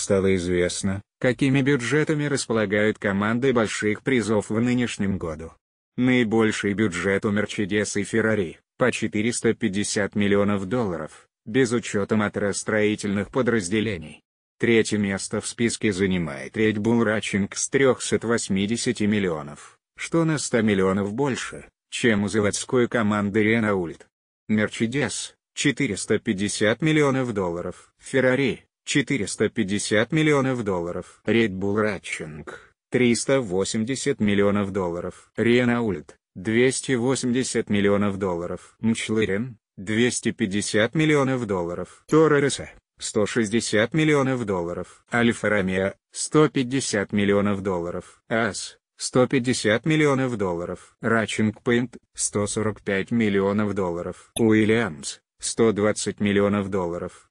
стало известно, какими бюджетами располагают команды больших призов в нынешнем году. Наибольший бюджет у Мерчедес и Феррари, по 450 миллионов долларов, без учета моторостроительных подразделений. Третье место в списке занимает Red Bull Racing с 380 миллионов, что на 100 миллионов больше, чем у заводской команды Renault. Mercedes – 450 миллионов долларов, Феррари. 450 миллионов долларов. Red Bull Racing, 380 миллионов долларов. Renault, 280 миллионов долларов. Mclaren, 250 миллионов долларов. Торреса, 160 миллионов долларов. Альфа Ромео, 150 миллионов долларов. АС, 150 миллионов долларов. Рачинг Пейнт, 145 миллионов долларов. Уильямс, 120 миллионов долларов.